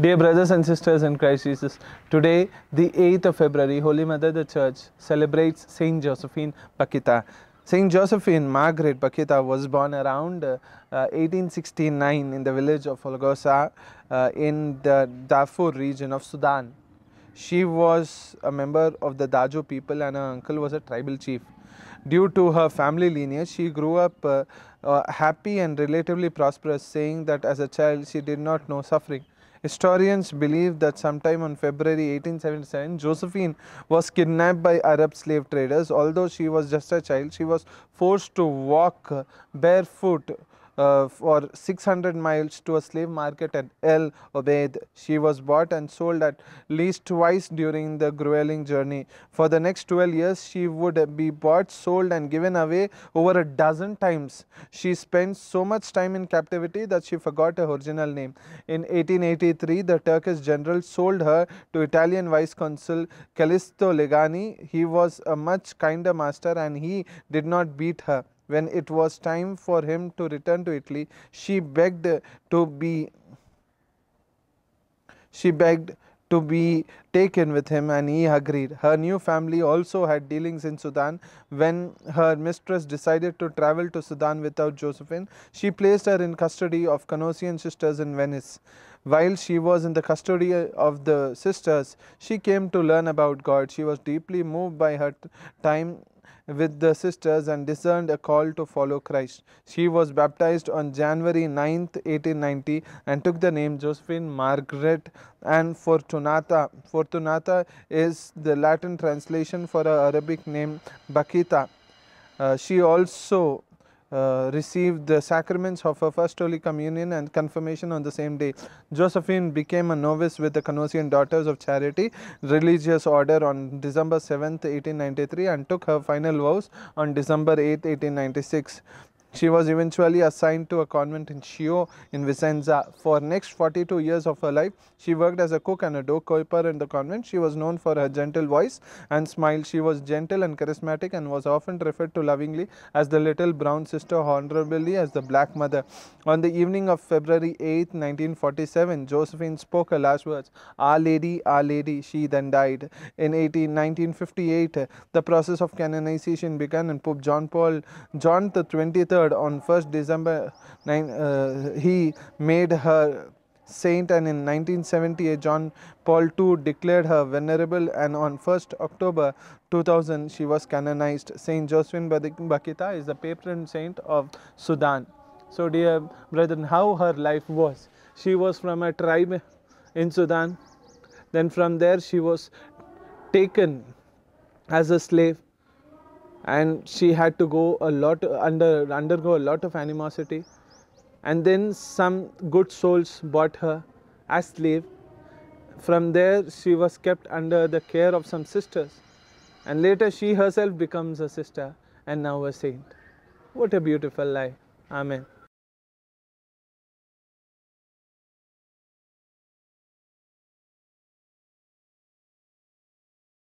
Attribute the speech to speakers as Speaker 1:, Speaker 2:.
Speaker 1: Dear brothers and sisters in Christ Jesus, today, the 8th of February, Holy Mother the Church celebrates Saint Josephine Paquita. Saint Josephine Margaret Paquita was born around uh, 1869 in the village of Olgosa uh, in the Darfur region of Sudan. She was a member of the Dajo people and her uncle was a tribal chief. Due to her family lineage, she grew up uh, uh happy and relatively prosperous, saying that as a child she did not know suffering. Historians believe that sometime on February 1877, Josephine was kidnapped by Arab slave traders. Although she was just a child, she was forced to walk barefoot uh, for 600 miles to a slave market at El Obeid. She was bought and sold at least twice during the grueling journey. For the next 12 years, she would be bought, sold and given away over a dozen times. She spent so much time in captivity that she forgot her original name. In 1883, the Turkish general sold her to Italian vice consul Callisto Legani. He was a much kinder master and he did not beat her when it was time for him to return to Italy, she begged to be she begged to be taken with him and he agreed. Her new family also had dealings in Sudan. When her mistress decided to travel to Sudan without Josephine, she placed her in custody of Canossian sisters in Venice. While she was in the custody of the sisters, she came to learn about God. She was deeply moved by her time with the sisters and discerned a call to follow Christ. She was baptized on January 9th, 1890 and took the name Josephine Margaret and Fortunata. Fortunata is the Latin translation for her Arabic name Bakita. Uh, she also uh, received the sacraments of her First Holy Communion and Confirmation on the same day. Josephine became a novice with the Canossian Daughters of Charity religious order on December 7, 1893 and took her final vows on December 8, 1896. She was eventually assigned to a convent in Chio in Vicenza. For next 42 years of her life, she worked as a cook and a doorkeeper in the convent. She was known for her gentle voice and smile. She was gentle and charismatic and was often referred to lovingly as the little brown sister, honorably as the black mother. On the evening of February 8, 1947, Josephine spoke her last words, Our ah, Lady, Our ah, Lady. She then died. In 18, 1958, the process of canonization began and Pope John Paul, John the 20th on 1st December, nine, uh, he made her saint and in 1978 John Paul II declared her venerable and on 1st October 2000 she was canonized. Saint Josephine Bakita is the patron saint of Sudan. So dear brethren, how her life was. She was from a tribe in Sudan. Then from there she was taken as a slave and she had to go a lot under undergo a lot of animosity and then some good souls bought her as slave from there she was kept under the care of some sisters and later she herself becomes a sister and now a saint what a beautiful life amen